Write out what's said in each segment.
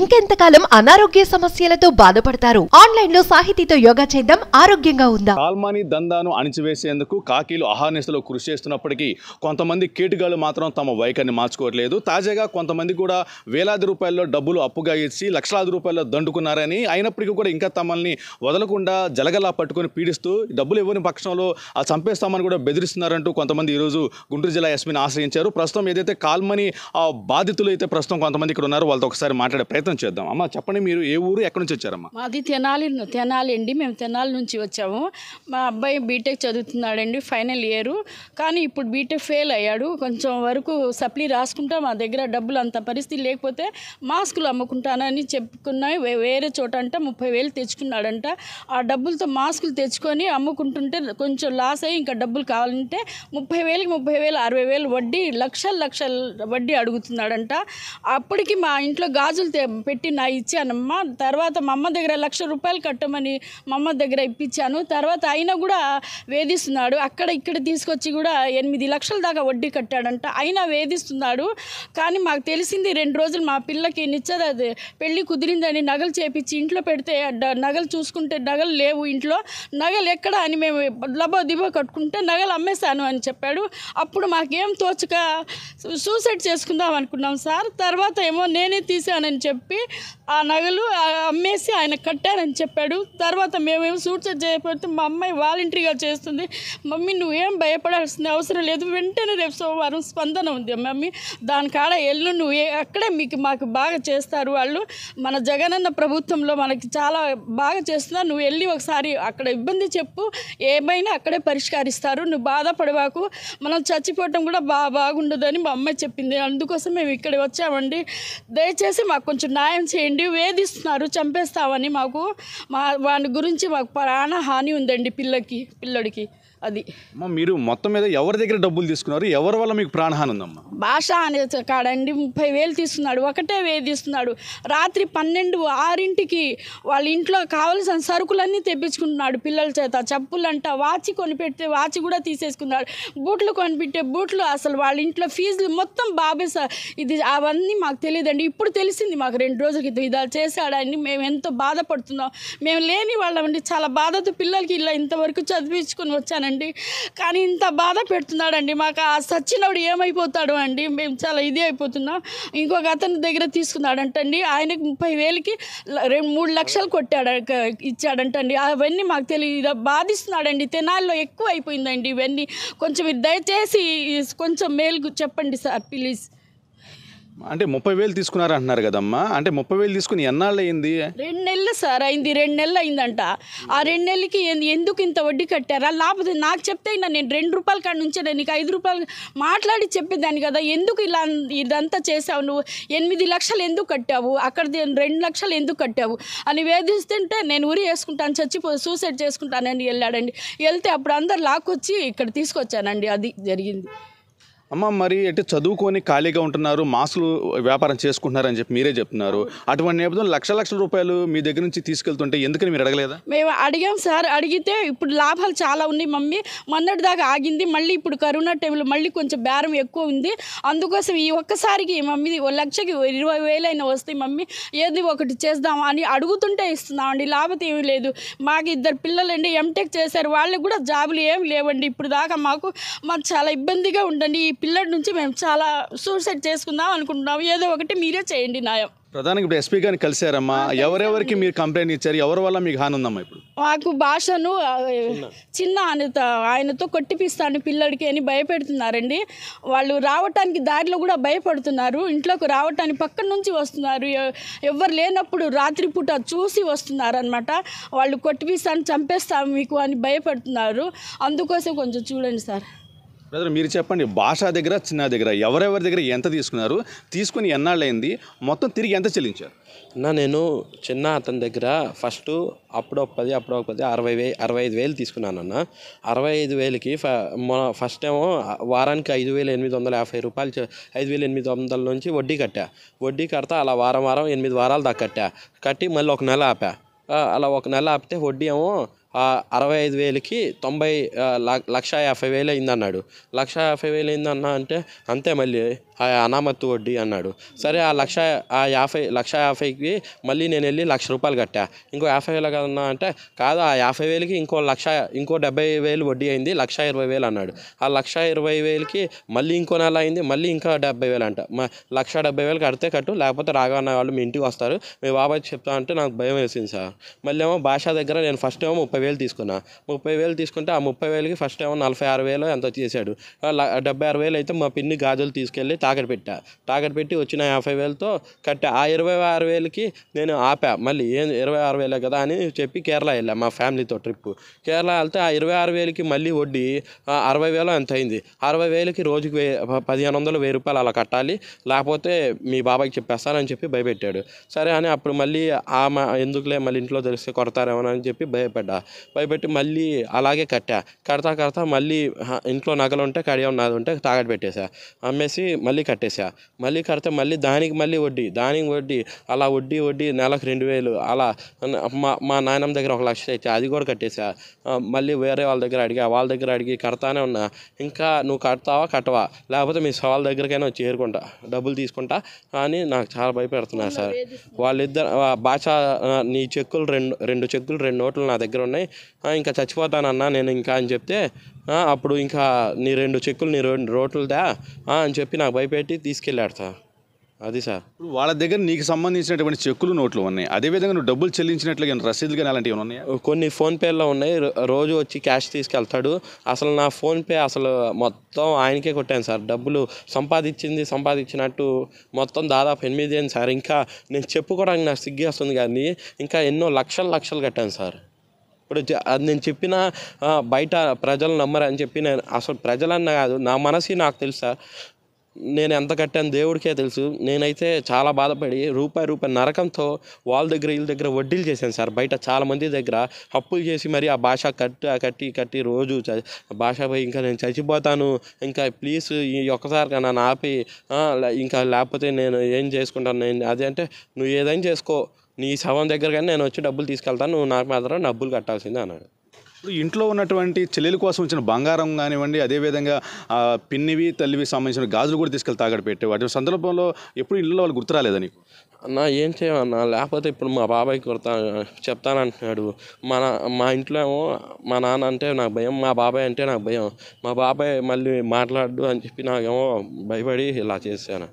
ఇంకెంతకాలం అనారోగ్య సమస్యలతో బాధపడతారు ఆన్లైన్ లో సాహితీతో యోగా చేద్దాం ఆరోగ్యంగా ఉందా కాల్మాని దందాను అణిచివేసేందుకు కాకీలు అహార్నిశలో కృషి చేస్తున్నప్పటికీ కొంతమంది కీటుగాలు మాత్రం తమ వైఖరిని మార్చుకోవట్లేదు తాజాగా కొంతమంది కూడా వేలాది రూపాయల్లో డబ్బులు అప్పుగా ఇచ్చి లక్షలాది రూపాయల్లో దండుకున్నారని అయినప్పటికీ కూడా ఇంకా తమల్ని వదలకుండా జలగలా పట్టుకొని పీడిస్తూ డబ్బులు ఇవ్వని పక్షంలో చంపేస్తామని కూడా బెదిరిస్తున్నారంటూ కొంతమంది ఈరోజు గుంటూరు జిల్లా ఎస్పీని ఆశ్రయించారు ప్రస్తుతం ఏదైతే కాల్మని బాధితులు అయితే ప్రస్తుతం కొంతమంది ఇక్కడ ఉన్నారు వాళ్ళతో ఒకసారి మాట్లాడే ప్రయత్నం ప్రయత్నం చేద్దాం అమ్మ చెప్పండి మీరు ఏ ఊరు ఎక్కడి నుంచి వచ్చారమ్మా మాది తెనాలి తెనాలి అండి మేము తెనాలి నుంచి వచ్చాము మా అబ్బాయి బీటెక్ చదువుతున్నాడండి ఫైనల్ ఇయర్ కానీ ఇప్పుడు బీటెక్ ఫెయిల్ అయ్యాడు కొంచెం వరకు సప్లీ రాసుకుంటా మా దగ్గర డబ్బులు అంత పరిస్థితి లేకపోతే మాస్కులు అమ్ముకుంటానని చెప్పుకున్నాయి వేరే చోట అంట ముప్పై వేలు తెచ్చుకున్నాడంట ఆ డబ్బులతో మాస్కులు తెచ్చుకొని అమ్ముకుంటుంటే కొంచెం లాస్ అయ్యి ఇంకా డబ్బులు కావాలంటే ముప్పై వేలకి ముప్పై వేలు అరవై వేలు వడ్డీ లక్షల లక్షల వడ్డీ అడుగుతున్నాడంట అప్పటికి మా ఇంట్లో గాజులు పెట్టి నా అమ్మా తర్వాత మా అమ్మ దగ్గర లక్ష రూపాయలు కట్టమని మా అమ్మ దగ్గర ఇప్పించాను తర్వాత అయినా కూడా వేధిస్తున్నాడు అక్కడ ఇక్కడ తీసుకొచ్చి కూడా ఎనిమిది లక్షల దాకా వడ్డీ కట్టాడంట అయినా వేధిస్తున్నాడు కానీ మాకు తెలిసింది రెండు రోజులు మా పిల్లకి అది పెళ్ళి కుదిరిందని నగలు చేపించి ఇంట్లో పెడితే నగలు చూసుకుంటే నగలు లేవు ఇంట్లో నగలు ఎక్కడ అని మేము లబో దిబో కట్టుకుంటే నగలు అమ్మేశాను అని చెప్పాడు అప్పుడు మాకేం తోచక సూసైడ్ చేసుకుందాం అనుకున్నాం సార్ తర్వాత ఏమో నేనే తీసానని చెప్పి చెప్పి ఆ నగలు అమ్మేసి ఆయన కట్టారని చెప్పాడు తర్వాత మేమేం సూసైడ్ చేయకపోతే మా అమ్మాయి వాలంటరీగా చేస్తుంది మమ్మీ నువ్వేం భయపడాల్సిన అవసరం లేదు వెంటనే రేపు సోమవారం స్పందన ఉంది మమ్మీ దాని కాడ ఎల్లు నువ్వు అక్కడే మీకు మాకు బాగా చేస్తారు వాళ్ళు మన జగనన్న ప్రభుత్వంలో మనకి చాలా బాగా చేస్తున్నా నువ్వు వెళ్ళి ఒకసారి అక్కడ ఇబ్బంది చెప్పు ఏమైనా అక్కడే పరిష్కరిస్తారు నువ్వు బాధపడవాకు మనం చచ్చిపోవటం కూడా బాగుండదు బాగుండదని మా అమ్మాయి చెప్పింది అందుకోసం మేము ఇక్కడ వచ్చామండి దయచేసి మాకు కొంచెం న్యాయం చేయండి వేధిస్తున్నారు చంపేస్తామని మాకు మా వాని గురించి మాకు ప్రాణ హాని ఉందండి పిల్లకి పిల్లడికి అది అమ్మా మీరు మొత్తం మీద ఎవరి దగ్గర డబ్బులు తీసుకున్నారు ఎవరి వల్ల మీకు ప్రాణహాని ఉందమ్మా భాష అనే కాడండి ముప్పై వేలు తీస్తున్నాడు ఒకటే వేధిస్తున్నాడు రాత్రి పన్నెండు ఆరింటికి వాళ్ళ ఇంట్లో కావలసిన సరుకులన్నీ తెప్పించుకుంటున్నాడు పిల్లల చేత అంట వాచి కొనిపెడితే వాచి కూడా తీసేసుకున్నాడు బూట్లు కొనిపెట్టే బూట్లు అసలు వాళ్ళ ఇంట్లో ఫీజులు మొత్తం బాబే ఇది అవన్నీ మాకు తెలియదండి ఇప్పుడు తెలిసింది మాకు రెండు రెండు రోజుల క్రితం ఇలా చేశాడని మేము ఎంతో బాధపడుతున్నాం మేము లేని వాళ్ళమండి చాలా బాధతో పిల్లలకి ఇలా ఇంతవరకు చదివించుకుని వచ్చానండి కానీ ఇంత బాధ పెడుతున్నాడండి మాకు ఆ సచ్చినప్పుడు ఏమైపోతాడు అండి మేము చాలా ఇది అయిపోతున్నాం ఇంకొక అతని దగ్గర తీసుకున్నాడంటండి ఆయనకు ముప్పై వేలకి రెండు మూడు లక్షలు కొట్టాడు ఇచ్చాడంటండి అవన్నీ మాకు తెలియదు బాధిస్తున్నాడండి తెనాల్లో ఎక్కువ అయిపోయిందండి ఇవన్నీ కొంచెం దయచేసి కొంచెం మేలు చెప్పండి సార్ ప్లీజ్ అంటే ముప్పై వేలు తీసుకున్నారు అంటున్నారు కదమ్మా అంటే ముప్పై వేలు తీసుకుని ఎన్నాళ్ళు అయింది రెండు నెలలు సార్ అయింది రెండు నెలలు అయిందంట ఆ రెండు నెలలకి ఎందుకు ఇంత వడ్డీ కట్టారా లేకపోతే నాకు చెప్తే నేను రెండు రూపాయల కాడ నుంచే నీకు ఐదు రూపాయలు మాట్లాడి చెప్పేదాన్ని కదా ఎందుకు ఇలా ఇదంతా చేసావు నువ్వు ఎనిమిది లక్షలు ఎందుకు కట్టావు అక్కడ రెండు లక్షలు ఎందుకు కట్టావు అని వేధిస్తుంటే నేను ఉరి వేసుకుంటాను చచ్చిపో సూసైడ్ చేసుకుంటానని వెళ్ళాడండి వెళ్తే అప్పుడు అందరు లాక్కొచ్చి ఇక్కడ తీసుకొచ్చానండి అది జరిగింది అమ్మ మరి అంటే చదువుకొని ఖాళీగా ఉంటున్నారు మాసులు వ్యాపారం చేసుకుంటున్నారని చెప్పి మీరే చెప్తున్నారు అటువంటి నేపథ్యంలో లక్ష లక్షల రూపాయలు మీ దగ్గర నుంచి తీసుకెళ్తుంటే ఎందుకని మీరు అడగలేదా మేము అడిగాం సార్ అడిగితే ఇప్పుడు లాభాలు చాలా ఉన్నాయి మమ్మీ మొన్నటి దాకా ఆగింది మళ్ళీ ఇప్పుడు కరోనా టైంలో మళ్ళీ కొంచెం బేరం ఎక్కువ ఉంది అందుకోసం ఈ ఒక్కసారికి మమ్మీ ఒక లక్షకి ఇరవై వేలైనా వస్తాయి మమ్మీ ఏది ఒకటి చేద్దాం అని అడుగుతుంటే ఇస్తున్నామండి లాభత ఏమీ లేదు మాకు ఇద్దరు పిల్లలు అండి ఎంటెక్ చేశారు వాళ్ళకి కూడా జాబులు ఏమి లేవండి ఇప్పుడు దాకా మాకు మాకు చాలా ఇబ్బందిగా ఉండండి పిల్లడి నుంచి మేము చాలా సూసైడ్ చేసుకుందాం అనుకుంటున్నాం ఏదో ఒకటి మీరే చేయండి న్యాయం ప్రధానికి ఇప్పుడు ఎస్పీ గారిని కలిశారమ్మా ఎవరెవరికి మీరు కంప్లైంట్ ఇచ్చారు ఎవరి వల్ల మీకు హాని ఉందమ్మా ఇప్పుడు మాకు భాషను చిన్న ఆయనతో ఆయనతో కొట్టిపిస్తాను పిల్లడికి అని భయపెడుతున్నారండి వాళ్ళు రావటానికి దారిలో కూడా భయపడుతున్నారు ఇంట్లోకి రావటానికి పక్కన నుంచి వస్తున్నారు ఎవరు లేనప్పుడు రాత్రిపూట చూసి వస్తున్నారనమాట వాళ్ళు కొట్టిపిస్తాను చంపేస్తాం మీకు అని భయపడుతున్నారు అందుకోసం కొంచెం చూడండి సార్ బ్రదర్ మీరు చెప్పండి భాష దగ్గర చిన్న దగ్గర ఎవరెవరి దగ్గర ఎంత తీసుకున్నారు తీసుకుని ఎన్నాళ్ళైంది మొత్తం తిరిగి ఎంత చెల్లించారు నా నేను చిన్న అతని దగ్గర ఫస్ట్ అప్పుడు ఒక పది అప్పుడు ఒక పది అరవై వే అరవై ఐదు వేలు తీసుకున్నాను అన్న అరవై ఐదు వేలకి ఫస్ట్ ఏమో వారానికి ఐదు వేల ఎనిమిది వందల యాభై రూపాయలు ఐదు వేల ఎనిమిది వందల నుంచి వడ్డీ కట్టా వడ్డీ కడతా అలా వారం వారం ఎనిమిది వారాలు దాకా కట్టా కట్టి మళ్ళీ ఒక నెల ఆపా అలా ఒక నెల ఆపితే వడ్డీ ఏమో అరవై ఐదు వేలకి తొంభై లక్ష యాభై వేలు అయిందన్నాడు లక్ష యాభై వేలు అయిందన్నా అంటే అంతే మళ్ళీ అనామత్తు వడ్డీ అన్నాడు సరే ఆ లక్ష ఆ యాభై లక్ష యాభైకి మళ్ళీ నేను వెళ్ళి లక్ష రూపాయలు కట్టా ఇంకో యాభై వేలు కదన్నా అంటే కాదు ఆ యాభై వేలకి ఇంకో లక్ష ఇంకో డెబ్బై వేలు వడ్డీ అయింది లక్ష ఇరవై వేలు అన్నాడు ఆ లక్ష ఇరవై వేలకి మళ్ళీ ఇంకో నెల అయింది మళ్ళీ ఇంకా డెబ్బై వేలు అంట లక్ష డెబ్బై వేలు కడితే కట్టు లేకపోతే రాగానే వాళ్ళు మీ ఇంటికి వస్తారు మీ బాబాయ్ చెప్తా అంటే నాకు భయం వేసింది సార్ మళ్ళీ ఏమో భాష దగ్గర నేను ఫస్ట్ ఏమో ముప్పై వేలు తీసుకున్నా ముప్పై వేలు తీసుకుంటే ఆ ముప్పై వేలకి ఫస్ట్ ఏమో నలభై ఆరు వేలు ఎంతో చేశాడు డెబ్బై ఆరు వేలు అయితే మా పిన్ని గాజులు తీసుకెళ్ళి టార్గెట్ పెట్టా టార్గెట్ పెట్టి వచ్చిన యాభై వేలతో కట్టా ఆ ఇరవై ఆరు వేలకి నేను ఆపా మళ్ళీ ఏం ఇరవై ఆరు వేలే కదా అని చెప్పి కేరళ వెళ్ళా మా ఫ్యామిలీతో ట్రిప్ కేరళ వెళ్తే ఆ ఇరవై ఆరు వేలకి మళ్ళీ వడ్డీ అరవై వేలు ఎంత అయింది అరవై వేలకి రోజుకి వే పదిహేను వందలు వెయ్యి రూపాయలు అలా కట్టాలి లేకపోతే మీ బాబాయ్కి చెప్పేస్తానని చెప్పి భయపెట్టాడు సరే అని అప్పుడు మళ్ళీ ఆ మా ఎందుకులే మళ్ళీ ఇంట్లో తెలిస్తే కొడతారేమో అని చెప్పి భయపడ్డా భయపెట్టి మళ్ళీ అలాగే కట్టా కడతా కడతా మళ్ళీ ఇంట్లో నగలు ఉంటే కడియం నాది ఉంటే తాగట్ పెట్టేశా అమ్మేసి మళ్ళీ మళ్ళీ కట్టేసా మళ్ళీ కడితే మళ్ళీ దానికి మళ్ళీ వడ్డీ దానికి వడ్డీ అలా వడ్డీ వడ్డీ నెలకు రెండు వేలు అలా మా మా నాయనమ్మ దగ్గర ఒక లక్ష అయితే అది కూడా కట్టేసా మళ్ళీ వేరే వాళ్ళ దగ్గర అడిగా వాళ్ళ దగ్గర అడిగి కడతానే ఉన్నా ఇంకా నువ్వు కడతావా కట్టవా లేకపోతే మీ సవాళ్ళ దగ్గరికైనా చేరుకుంటా డబ్బులు తీసుకుంటా అని నాకు చాలా భయపెడుతున్నారు సార్ వాళ్ళిద్దరు భాష నీ చెక్కులు రెండు రెండు చెక్కులు రెండు నోట్లు నా దగ్గర ఉన్నాయి ఇంకా చచ్చిపోతానన్నా నేను ఇంకా అని చెప్తే అప్పుడు ఇంకా నీ రెండు చెక్కులు నీ రెండు రోట్లు దా అని చెప్పి నాకు భయపెట్టి తీసుకెళ్ళాడు సార్ అది సార్ ఇప్పుడు వాళ్ళ దగ్గర నీకు సంబంధించినటువంటి చెక్కులు నోట్లు ఉన్నాయి అదేవిధంగా నువ్వు డబ్బులు చెల్లించినట్లు కానీ రసీదులు కానీ అలాంటివి ఉన్నాయి కొన్ని ఫోన్పేలో ఉన్నాయి రోజు వచ్చి క్యాష్ తీసుకెళ్తాడు అసలు నా ఫోన్పే అసలు మొత్తం ఆయనకే కొట్టాను సార్ డబ్బులు సంపాదించింది సంపాదించినట్టు మొత్తం దాదాపు ఎనిమిది అయింది సార్ ఇంకా నేను చెప్పుకోవడానికి నాకు సిగ్గి వస్తుంది కానీ ఇంకా ఎన్నో లక్షలు లక్షలు కట్టాను సార్ ఇప్పుడు అది నేను చెప్పిన బయట ప్రజలు నమ్మరని చెప్పి నేను అసలు ప్రజలన్నా కాదు నా మనసు నాకు తెలుసా నేను ఎంత కట్టాను దేవుడికే తెలుసు నేనైతే చాలా బాధపడి రూపాయి రూపాయి నరకంతో వాళ్ళ దగ్గర వీళ్ళ దగ్గర వడ్డీలు చేశాను సార్ బయట చాలామంది దగ్గర అప్పులు చేసి మరి ఆ భాష కట్టి ఆ కట్టి కట్టి రోజు భాష పోయి ఇంకా నేను చచ్చిపోతాను ఇంకా ప్లీజ్ ఈ ఒక్కసారి నన్ను ఆపి ఇంకా లేకపోతే నేను ఏం చేసుకుంటాను నేను అదే అంటే నువ్వు ఏదైనా చేసుకో నీ సవన్ దగ్గర కానీ నేను వచ్చి డబ్బులు తీసుకెళ్తాను నువ్వు నాకు మాత్రం డబ్బులు కట్టాల్సిందే అన్నాడు ఇప్పుడు ఇంట్లో ఉన్నటువంటి చెల్లెల కోసం వచ్చిన బంగారం కానివ్వండి అదేవిధంగా పిన్నివి తల్లివి సంబంధించిన గాజులు కూడా తీసుకెళ్ళి తాగడ పెట్టే వాటి సందర్భంలో ఎప్పుడు ఇంట్లో వాళ్ళు గుర్తురాలేదా అన్నా అన్న ఏం చేయమన్నా లేకపోతే ఇప్పుడు మా బాబాయ్ కొరత చెప్తానంటున్నాడు మా మా ఇంట్లో ఏమో మా నాన్న అంటే నాకు భయం మా బాబాయ్ అంటే నాకు భయం మా బాబాయ్ మళ్ళీ మాట్లాడు అని చెప్పి నాకేమో భయపడి ఇలా చేశాను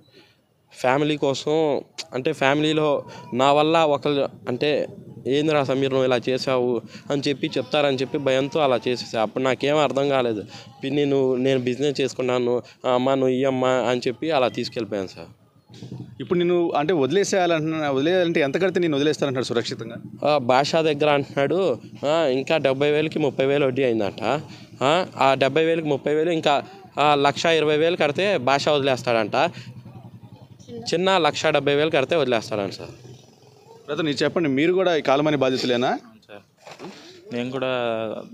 ఫ్యామిలీ కోసం అంటే ఫ్యామిలీలో నా వల్ల ఒకళ్ళు అంటే ఏందిరా సమీర్ నువ్వు ఇలా చేసావు అని చెప్పి చెప్తారని చెప్పి భయంతో అలా చేసేసా అప్పుడు నాకేం అర్థం కాలేదు పిన్ని నువ్వు నేను బిజినెస్ చేసుకున్నాను అమ్మ నువ్వు ఇయ్యమ్మా అని చెప్పి అలా తీసుకెళ్ళిపోయాను సార్ ఇప్పుడు నేను అంటే వదిలేసేయాలంటున్నా వదిలేయాలంటే ఎంత కడితే నేను వదిలేస్తానంటాడు సురక్షితంగా బాషా దగ్గర అంటున్నాడు ఇంకా డెబ్బై వేలకి ముప్పై వేలు వడ్డీ అయిందంట ఆ డెబ్బై వేలకి ముప్పై వేలు ఇంకా లక్ష ఇరవై వేలు కడితే భాష వదిలేస్తాడంట చిన్న లక్ష డెబ్బై వేలు కడితే వదిలేస్తాడంట సార్ బ్రదర్ నీ చెప్పండి మీరు కూడా ఈ కాలమని బాధితులేనా సార్ నేను కూడా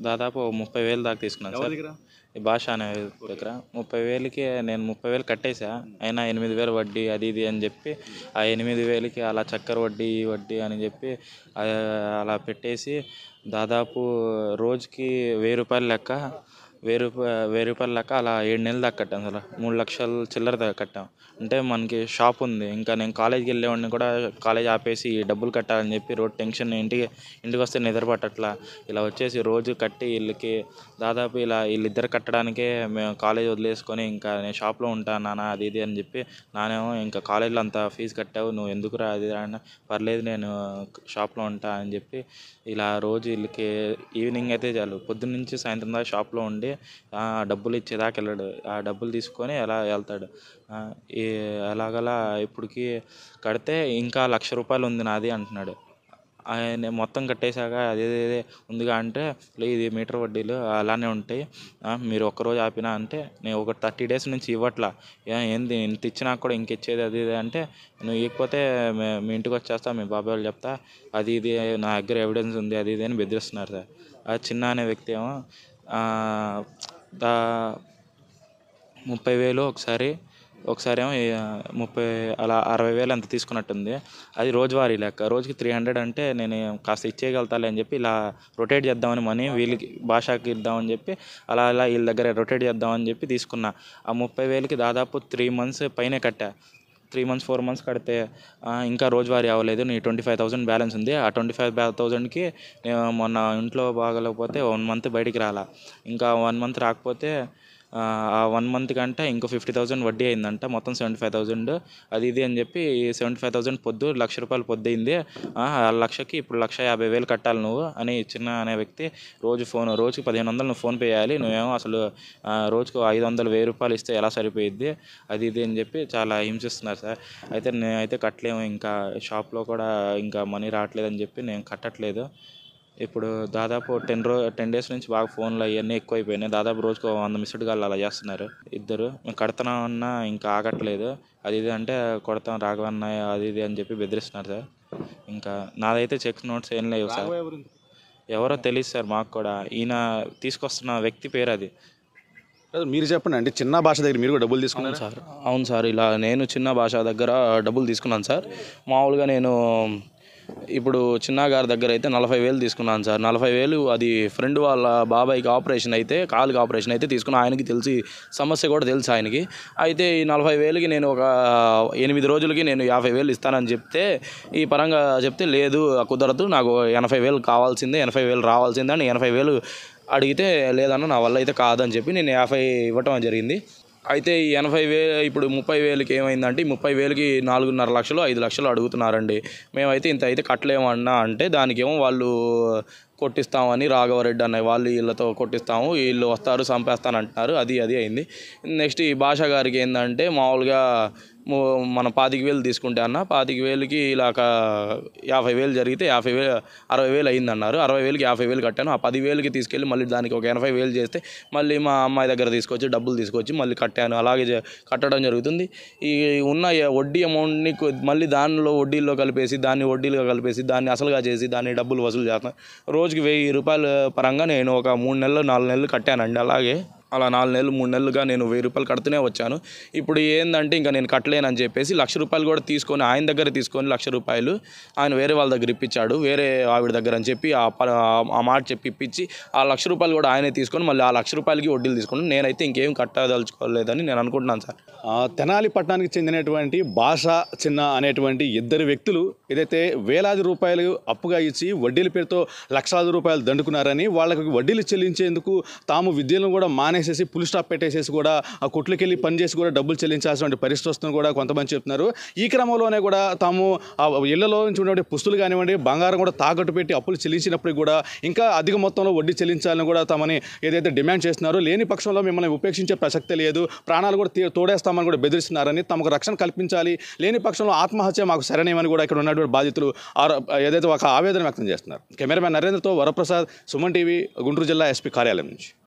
దాదాపు ముప్పై వేలు దాకా తీసుకున్నాను సార్ ఈ భాష అనే దగ్గర ముప్పై వేలకి నేను ముప్పై వేలు కట్టేసా అయినా ఎనిమిది వేలు వడ్డీ అది ఇది అని చెప్పి ఆ ఎనిమిది వేలకి అలా చక్కెర వడ్డీ వడ్డీ అని చెప్పి అలా పెట్టేసి దాదాపు రోజుకి వెయ్యి రూపాయలు లెక్క వెయ్యి రూపాయ వెయ్యి రూపాయలు దాకా అలా ఏడు నెలల దాకా కట్టాను అసలు మూడు లక్షలు చిల్లర దాకా కట్టాం అంటే మనకి షాప్ ఉంది ఇంకా నేను కాలేజీకి వెళ్ళేవాడిని కూడా కాలేజ్ ఆపేసి డబ్బులు కట్టాలని చెప్పి రోడ్ టెన్షన్ ఇంటికి ఇంటికి వస్తే నిద్ర పట్టట్లా ఇలా వచ్చేసి రోజు కట్టి వీళ్ళకి దాదాపు ఇలా వీళ్ళిద్దరు కట్టడానికే మేము కాలేజ్ వదిలేసుకొని ఇంకా నేను షాప్లో ఉంటాను నాన్న అది ఇది అని చెప్పి నానేమో ఇంకా కాలేజ్లో అంత ఫీజు కట్టావు నువ్వు ఎందుకు రా అది అన్న పర్లేదు నేను షాప్లో ఉంటా అని చెప్పి ఇలా రోజు వీళ్ళకి ఈవినింగ్ అయితే చాలు పొద్దున్న నుంచి సాయంత్రం దాకా షాప్లో ఉండి డబ్బులు ఇచ్చేదాకా వెళ్ళడు ఆ డబ్బులు తీసుకొని ఎలా వెళ్తాడు ఎలాగలా ఇప్పటికి కడితే ఇంకా లక్ష రూపాయలు ఉంది నాది అంటున్నాడు ఆయన మొత్తం కట్టేశాక అదే ఉందిగా అంటే ఇది మీటర్ వడ్డీలు అలానే ఉంటాయి మీరు ఒక్కరోజు ఆపినా అంటే నేను ఒక థర్టీ డేస్ నుంచి ఇవ్వట్లా ఏంది ఇంత ఇచ్చినా కూడా ఇంక ఇచ్చేది అది ఇది అంటే నువ్వు ఇవ్వకపోతే మీ ఇంటికి వచ్చేస్తా మీ బాబాయ్ వాళ్ళు చెప్తా అది ఇది నా దగ్గర ఎవిడెన్స్ ఉంది అది ఇది అని బెదిరిస్తున్నారు సార్ ఆ చిన్న అనే వ్యక్తి ఏమో ముప్పై వేలు ఒకసారి ఒకసారి ఏమో ముప్పై అలా అరవై వేలు ఎంత తీసుకున్నట్టుంది అది రోజువారీ లెక్క రోజుకి త్రీ హండ్రెడ్ అంటే నేను కాస్త ఇచ్చేయగలుగుతాలే అని చెప్పి ఇలా రొటేట్ చేద్దామని మనీ వీళ్ళకి భాషకి ఇద్దామని చెప్పి అలా అలా వీళ్ళ దగ్గర రొటేట్ చేద్దామని చెప్పి తీసుకున్నా ఆ ముప్పై వేలకి దాదాపు త్రీ మంత్స్ పైనే కట్టా త్రీ మంత్స్ ఫోర్ మంత్స్ కడితే ఇంకా రోజువారీ అవ్వలేదు నీ ట్వంటీ ఫైవ్ థౌసండ్ బ్యాలెన్స్ ఉంది ఆ ట్వంటీ ఫైవ్ థౌసండ్కి మొన్న ఇంట్లో బాగలేకపోతే వన్ మంత్ బయటికి రాలా ఇంకా వన్ మంత్ రాకపోతే ఆ వన్ మంత్ కంటే ఇంకో ఫిఫ్టీ థౌసండ్ వడ్డీ అయిందంట మొత్తం సెవెంటీ ఫైవ్ థౌసండ్ అది ఇది అని చెప్పి సెవెంటీ ఫైవ్ థౌసండ్ పొద్దు లక్ష రూపాయలు పొద్దు అయింది ఆ లక్షకి ఇప్పుడు లక్ష యాభై వేలు కట్టాలి నువ్వు అని చిన్న అనే వ్యక్తి రోజు ఫోన్ రోజుకి పదిహేను వందలు నువ్వు ఫోన్ చేయాలి నువ్వేమో అసలు రోజుకు ఐదు వందలు వెయ్యి రూపాయలు ఇస్తే ఎలా సరిపోయిద్ది అది ఇది అని చెప్పి చాలా హింసిస్తున్నారు సార్ అయితే నేనైతే కట్టలేము ఇంకా షాప్లో కూడా ఇంకా మనీ రావట్లేదని చెప్పి నేను కట్టట్లేదు ఇప్పుడు దాదాపు టెన్ రో టెన్ డేస్ నుంచి బాగా ఫోన్లు అవన్నీ ఎక్కువైపోయినాయి దాదాపు రోజుకు వంద మిస్డ్ కాల్ అలా చేస్తున్నారు ఇద్దరు కడతాం అన్నా ఇంకా ఆగట్లేదు అది ఇది అంటే కొడతాం రాఘవన్న అది ఇది అని చెప్పి బెదిరిస్తున్నారు సార్ ఇంకా నాదైతే చెక్ నోట్స్ ఏం లేవు సార్ ఎవరో తెలియదు సార్ మాకు కూడా ఈయన తీసుకొస్తున్న వ్యక్తి పేరు అది మీరు చెప్పండి అంటే చిన్న భాష దగ్గర మీరు కూడా డబ్బులు తీసుకున్నాను సార్ అవును సార్ ఇలా నేను చిన్న భాష దగ్గర డబ్బులు తీసుకున్నాను సార్ మామూలుగా నేను ఇప్పుడు చిన్నగారి దగ్గర అయితే నలభై వేలు తీసుకున్నాను సార్ నలభై వేలు అది ఫ్రెండ్ వాళ్ళ బాబాయ్కి ఆపరేషన్ అయితే కాలుకి ఆపరేషన్ అయితే తీసుకున్నా ఆయనకి తెలిసి సమస్య కూడా తెలుసు ఆయనకి అయితే ఈ నలభై వేలకి నేను ఒక ఎనిమిది రోజులకి నేను యాభై వేలు ఇస్తానని చెప్తే ఈ పరంగా చెప్తే లేదు కుదరదు నాకు ఎనభై వేలు కావాల్సిందే ఎనభై వేలు రావాల్సిందే అని ఎనభై వేలు అడిగితే లేదన్న నా వల్ల అయితే కాదని చెప్పి నేను యాభై ఇవ్వటం జరిగింది అయితే ఈ ఎనభై వే ఇప్పుడు ముప్పై వేలకి ఏమైందంటే ముప్పై వేలకి నాలుగున్నర లక్షలు ఐదు లక్షలు అడుగుతున్నారండి మేమైతే ఇంత అయితే కట్టలేమన్నా అంటే దానికేమో వాళ్ళు కొట్టిస్తామని రాఘవరెడ్డి అన్న వాళ్ళు వీళ్ళతో కొట్టిస్తాము వీళ్ళు వస్తారు చంపేస్తానంటున్నారు అది అది అయింది నెక్స్ట్ ఈ భాష గారికి ఏంటంటే మామూలుగా మనం పాతిక వేలు తీసుకుంటే అన్న పాతిక వేలుకి ఇలా యాభై వేలు జరిగితే యాభై వేలు అరవై వేలు అయిందన్నారు అరవై వేలకి యాభై వేలు కట్టాను ఆ పదివేలుకి తీసుకెళ్ళి మళ్ళీ దానికి ఒక ఎనభై వేలు చేస్తే మళ్ళీ మా అమ్మాయి దగ్గర తీసుకొచ్చి డబ్బులు తీసుకొచ్చి మళ్ళీ కట్టాను అలాగే కట్టడం జరుగుతుంది ఈ ఉన్న వడ్డీ అమౌంట్ని మళ్ళీ దానిలో వడ్డీల్లో కలిపేసి దాన్ని వడ్డీలుగా కలిపేసి దాన్ని అసలుగా చేసి దాన్ని డబ్బులు వసూలు చేస్తాను రోజుకి వెయ్యి రూపాయల పరంగా నేను ఒక మూడు నెలలు నాలుగు నెలలు కట్టానండి అలాగే అలా నాలుగు నెలలు మూడు నెలలుగా నేను వెయ్యి రూపాయలు కడుతూనే వచ్చాను ఇప్పుడు ఏంటంటే ఇంకా నేను కట్టలేనని చెప్పేసి లక్ష రూపాయలు కూడా తీసుకొని ఆయన దగ్గర తీసుకొని లక్ష రూపాయలు ఆయన వేరే వాళ్ళ దగ్గర ఇప్పించాడు వేరే ఆవిడ దగ్గర అని చెప్పి ఆ మాట చెప్పి ఇప్పించి ఆ లక్ష రూపాయలు కూడా ఆయనే తీసుకొని మళ్ళీ ఆ లక్ష రూపాయలకి వడ్డీలు తీసుకుని నేనైతే ఇంకేం కట్టదలుచుకోలేదని నేను అనుకుంటున్నాను సార్ తెనాలి పట్టణానికి చెందినటువంటి భాష చిన్న అనేటువంటి ఇద్దరు వ్యక్తులు ఏదైతే వేలాది రూపాయలు అప్పుగా ఇచ్చి వడ్డీల పేరుతో లక్షలాది రూపాయలు దండుకున్నారని వాళ్ళకి వడ్డీలు చెల్లించేందుకు తాము విద్యను కూడా మానే మానేసేసి పులి స్టాప్ పెట్టేసేసి కూడా ఆ కొట్లకెళ్ళి పని చేసి కూడా డబ్బులు చెల్లించాల్సినటువంటి పరిస్థితి వస్తుంది కూడా కొంతమంది చెప్తున్నారు ఈ క్రమంలోనే కూడా తాము ఆ ఇళ్లలో నుంచి ఉన్నటువంటి పుస్తులు కానివ్వండి బంగారం కూడా తాకట్టు పెట్టి అప్పులు చెల్లించినప్పటికీ కూడా ఇంకా అధిక మొత్తంలో వడ్డీ చెల్లించాలని కూడా తమని ఏదైతే డిమాండ్ చేస్తున్నారో లేని పక్షంలో మిమ్మల్ని ఉపేక్షించే ప్రసక్తి లేదు ప్రాణాలు కూడా తోడేస్తామని కూడా బెదిరిస్తున్నారని తమకు రక్షణ కల్పించాలి లేని పక్షంలో ఆత్మహత్య మాకు సరైనమని కూడా ఇక్కడ ఉన్నటువంటి బాధితులు ఏదైతే ఒక ఆవేదన వ్యక్తం చేస్తున్నారు కెమెరామ్యాన్ నరేంద్రతో వరప్రసాద్ సుమన్ టీవీ గుంటూరు జిల్లా ఎస్పీ కార్యాలయం నుంచి